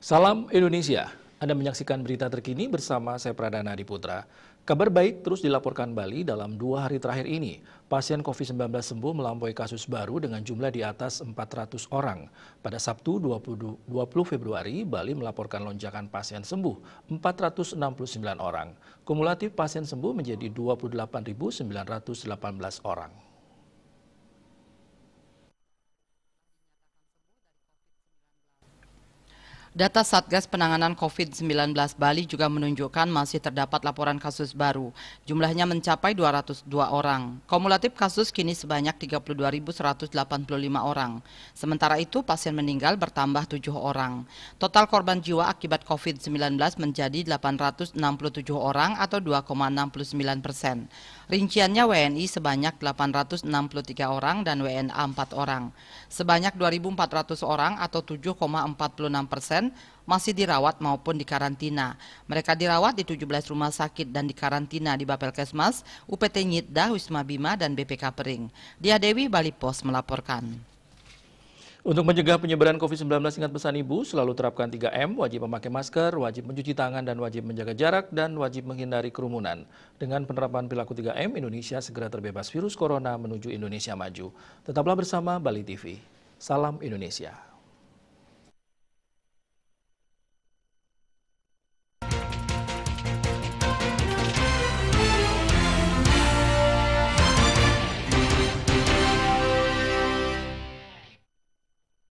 Salam Indonesia. Anda menyaksikan berita terkini bersama saya Pradana Diputra. Kabar baik terus dilaporkan Bali dalam dua hari terakhir ini. Pasien COVID-19 sembuh melampaui kasus baru dengan jumlah di atas 400 orang. Pada Sabtu 20, puluh Februari, Bali melaporkan lonjakan pasien sembuh 469 orang. Kumulatif pasien sembuh menjadi 28.918 orang. Data Satgas Penanganan COVID-19 Bali juga menunjukkan masih terdapat laporan kasus baru. Jumlahnya mencapai 202 orang. Kumulatif kasus kini sebanyak 32.185 orang. Sementara itu pasien meninggal bertambah 7 orang. Total korban jiwa akibat COVID-19 menjadi 867 orang atau 2,69 persen. Rinciannya WNI sebanyak 863 orang dan WNA 4 orang. Sebanyak 2.400 orang atau 7,46 persen pasien masih dirawat maupun dikarantina. Mereka dirawat di 17 rumah sakit dan dikarantina di Bapelkesmas, UPT Nyidda, Wisma Bima, dan BPK Pering. Dia Dewi, Bali Pos melaporkan. Untuk mencegah penyebaran COVID-19, ingat pesan Ibu, selalu terapkan 3M, wajib memakai masker, wajib mencuci tangan, dan wajib menjaga jarak, dan wajib menghindari kerumunan. Dengan penerapan perilaku 3M, Indonesia segera terbebas virus corona menuju Indonesia maju. Tetaplah bersama Bali TV. Salam Indonesia.